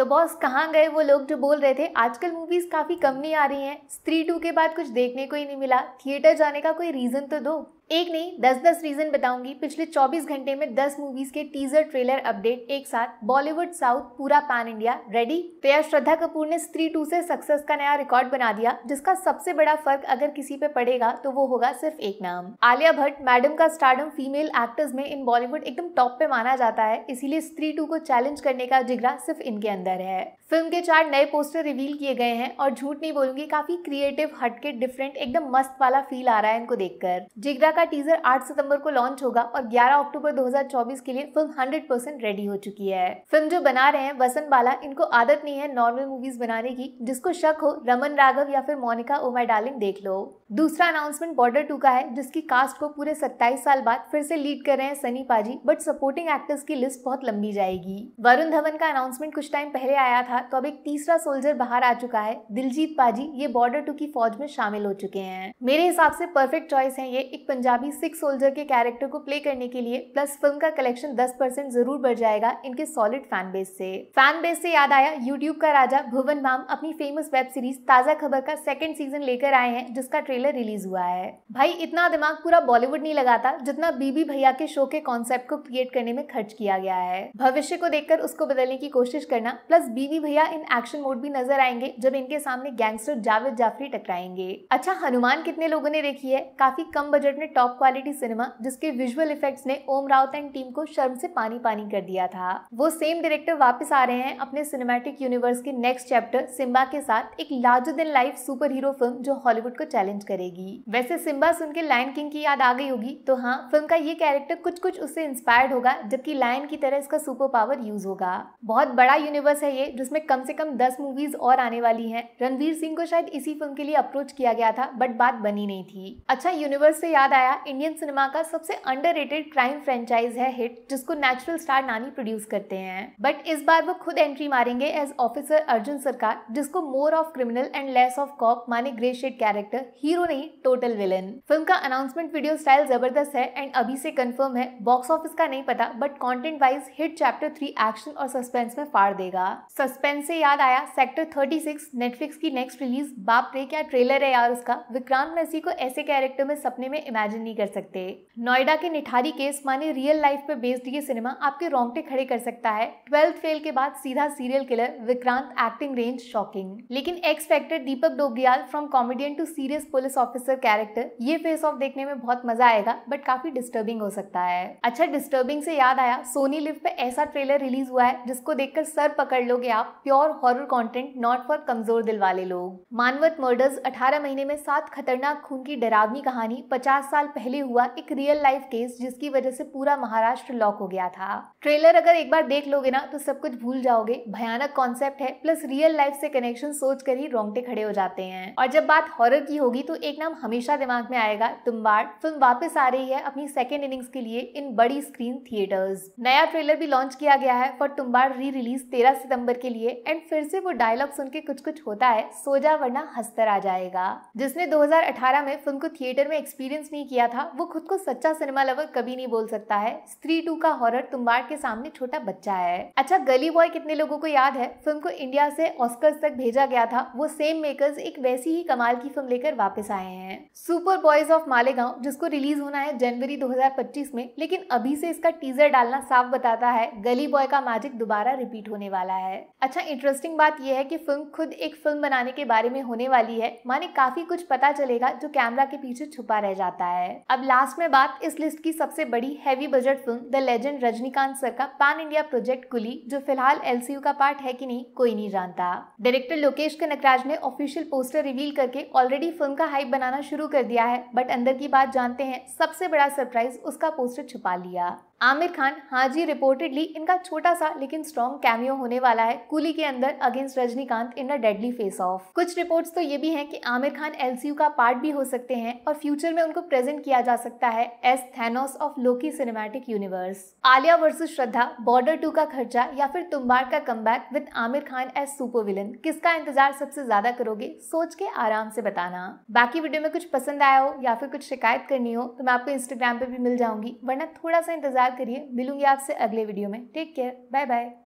तो बॉस कहाँ गए वो लोग जो बोल रहे थे आजकल मूवीज़ काफ़ी कम नहीं आ रही हैं स्त्री टू के बाद कुछ देखने को ही नहीं मिला थिएटर जाने का कोई रीज़न तो दो एक नहीं दस दस रीज़न बताऊंगी पिछले 24 घंटे में 10 मूवीज़ के टीजर ट्रेलर अपडेट एक साथ बॉलीवुड साउथ पूरा पैन इंडिया रेडी तो यार श्रद्धा कपूर ने स्त्री टू से सक्सेस का नया रिकॉर्ड बना दिया जिसका सबसे बड़ा फर्क अगर किसी पे पड़ेगा तो वो होगा सिर्फ एक नाम आलिया भट्ट मैडम का स्टार्डम फीमेल एक्टर्स में इन बॉलीवुड एकदम टॉप पे माना जाता है इसीलिए स्त्री टू को चैलेंज करने का जिगरा सिर्फ इनके अंदर है फिल्म के चार नए पोस्टर रिवील किए गए हैं और झूठ नहीं बोलूंगी काफी क्रिएटिव हटके डिफरेंट एकदम मस्त वाला फील आ रहा है इनको देखकर जिगरा का टीजर 8 सितंबर को लॉन्च होगा और 11 अक्टूबर 2024 के लिए फिल्म 100% परसेंट रेडी हो चुकी है फिल्म जो बना रहे हैं वसंत बाला इनको आदत नहीं है नॉर्मल मूवीज बनाने की जिसको शक हो रमन राघव या फिर मोनिका उमा डार्लिंग देख लो दूसरा अनाउंसमेंट बॉर्डर टू का है जिसकी कास्ट को पूरे सत्ताईस साल बाद फिर से लीड कर रहे हैं सनी पाजी बट सपोर्टिंग एक्टर्स की लिस्ट बहुत लंबी जाएगी वरुण धवन का अनाउंसमेंट कुछ टाइम पहले आया था तो अब एक तीसरा सोल्जर बाहर आ चुका है दिलजीत पाजी ये बॉर्डर टू की फौज में शामिल हो चुके हैं मेरे हिसाब से परफेक्ट चॉइस है ये एक पंजाब पंजाबी सिक्स सोल्जर के कैरेक्टर को प्ले करने के लिए प्लस फिल्म का कलेक्शन 10 परसेंट जरूर बढ़ जाएगा इनके सॉलिड फैन बेस से फैन बेस से याद आया यूट्यूब का राजा भुवन माम अपनी फेमस वेब सीरीज ताजा खबर का सेकंड सीजन लेकर आए हैं जिसका ट्रेलर रिलीज हुआ है भाई इतना दिमाग पूरा बॉलीवुड नहीं लगाता जितना बीबी भैया के शो के कॉन्सेप्ट को क्रिएट करने में खर्च किया गया है भविष्य को देखकर उसको बदलने की कोशिश करना प्लस बीबी भैया इन एक्शन मोड भी नजर आएंगे जब इनके सामने गैंगस्टर जावेद जाफरी टकराएंगे अच्छा हनुमान कितने लोगों ने देखी है काफी कम बजट में टॉप क्वालिटी सिनेमा जिसके विजुअल इफेक्ट्स ने ओम राउत एंड टीम को शर्म से पानी पानी कर दिया था वो सेम डायरेक्टर वापस आ रहे हैं अपने सिनेमैटिक यूनिवर्स के नेक्स्ट चैप्टर सिम्बा के साथ एक larger than life super hero film जो हॉलीवुड को चैलेंज करेगी वैसे सिम्बा सुन के लायन किंग की याद आ गई होगी तो हाँ फिल्म का ये कैरेक्टर कुछ कुछ उससे इंस्पायर्ड होगा जबकि लायन की तरह इसका सुपर पावर यूज होगा बहुत बड़ा यूनिवर्स है ये जिसमें कम से कम दस मूवीज और आने वाली है रणवीर सिंह को शायद इसी फिल्म के लिए अप्रोच किया गया था बट बात बनी नहीं थी अच्छा यूनिवर्स से याद आया बताया इंडियन सिनेमा का सबसे अंडर क्राइम फ्रेंचाइज है हिट जिसको नेचुरल स्टार नानी प्रोड्यूस करते हैं बट इस बार वो खुद एंट्री मारेंगे एज ऑफिसर अर्जुन सरकार जिसको more of criminal and less of cop माने ग्रे शेड कैरेक्टर हीरो नहीं टोटल विलन फिल्म का अनाउंसमेंट वीडियो स्टाइल जबरदस्त है एंड अभी से कंफर्म है बॉक्स ऑफिस का नहीं पता but content wise hit chapter three action और सस्पेंस में फाड़ देगा सस्पेंस से याद आया सेक्टर थर्टी सिक्स नेटफ्लिक्स की नेक्स्ट रिलीज बाप रे क्या ट्रेलर है यार उसका विक्रांत मैसी को ऐसे कैरेक्टर में सपने में इमेजिन इमेजिन नहीं कर सकते नोएडा के निठारी केस माने रियल लाइफ पे बेस्ड ये सिनेमा आपके रोंगटे खड़े कर सकता है ट्वेल्थ फेल के बाद सीधा serial killer Vikrant acting range shocking लेकिन X factor Deepak Dobriyal from comedian to serious police officer character ये फेस ऑफ देखने में बहुत मजा आएगा बट काफी डिस्टर्बिंग हो सकता है अच्छा डिस्टर्बिंग से याद आया सोनी लिव पे ऐसा ट्रेलर रिलीज हुआ है जिसको देखकर सर पकड़ लोगे आप pure horror content not for कमजोर दिल वाले लोग मानवत मर्डर्स 18 महीने में सात खतरनाक खून की डरावनी कहानी 50 साल साल पहले हुआ एक रियल लाइफ केस जिसकी वजह से पूरा महाराष्ट्र लॉक हो गया था ट्रेलर अगर एक बार देख लोगे ना तो सब कुछ भूल जाओगे भयानक कॉन्सेप्ट है प्लस रियल लाइफ से कनेक्शन सोच कर ही रोंगटे खड़े हो जाते हैं और जब बात हॉरर की होगी तो एक नाम हमेशा दिमाग में आएगा तुम्बाड़ फिल्म वापस आ रही है अपनी सेकेंड इनिंग्स के लिए इन बड़ी स्क्रीन थिएटर्स नया ट्रेलर भी लॉन्च किया गया है फॉर तुम्बाड़ री रिलीज तेरह सितंबर के लिए एंड फिर से वो डायलॉग सुन के कुछ कुछ होता है सोजा वरना हस्तर आ जाएगा जिसने 2018 में फिल्म को थिएटर में एक्सपीरियंस नहीं किया था वो खुद को सच्चा सिनेमा लवर कभी नहीं बोल सकता है स्त्री टू का हॉरर तुम्बार के सामने छोटा बच्चा है अच्छा गली बॉय कितने लोगों को याद है फिल्म को इंडिया से ऑस्कर तक भेजा गया था वो सेम मेकर्स एक वैसी ही कमाल की फिल्म लेकर वापस आए हैं सुपर बॉयज ऑफ मालेगांव जिसको रिलीज होना है जनवरी 2025 में लेकिन अभी से इसका टीजर डालना साफ बताता है गली बॉय का मैजिक दोबारा रिपीट होने वाला है अच्छा इंटरेस्टिंग बात यह है कि फिल्म खुद एक फिल्म बनाने के बारे में होने वाली है माने काफी कुछ पता चलेगा जो कैमरा के पीछे छुपा रह जाता है है अब लास्ट में बात इस लिस्ट की सबसे बड़ी heavy budget film the legend Rajinikanth sir का पैन इंडिया प्रोजेक्ट कुली जो फिलहाल एल का पार्ट है कि नहीं कोई नहीं जानता डायरेक्टर लोकेश कनकराज ने ऑफिशियल पोस्टर रिवील करके ऑलरेडी फिल्म का हाइप बनाना शुरू कर दिया है बट अंदर की बात जानते हैं सबसे बड़ा सरप्राइज उसका पोस्टर छुपा लिया आमिर खान हाजी रिपोर्टेडली इनका छोटा सा लेकिन स्ट्रॉन्ग कैमियो होने वाला है कुली के अंदर against Rajinikanth in a deadly face off कुछ रिपोर्ट्स तो ये भी हैं कि आमिर खान एलसीयू का पार्ट भी हो सकते हैं और फ्यूचर में उनको प्रेजेंट किया जा सकता है as Thanos of Loki cinematic universe Alia versus Shraddha border two का खर्चा या फिर तुम्बार का come with Aamir Khan as super villain किसका इंतजार सबसे ज्यादा करोगे सोच के आराम से बताना बाकी वीडियो में कुछ पसंद आया हो या फिर कुछ शिकायत करनी हो तो मैं आपको इंस्टाग्राम पे भी मिल जाऊंगी वरना थोड़ा सा इंतजार करिए मिलूंगी आपसे अगले वीडियो में टेक केयर बाय बाय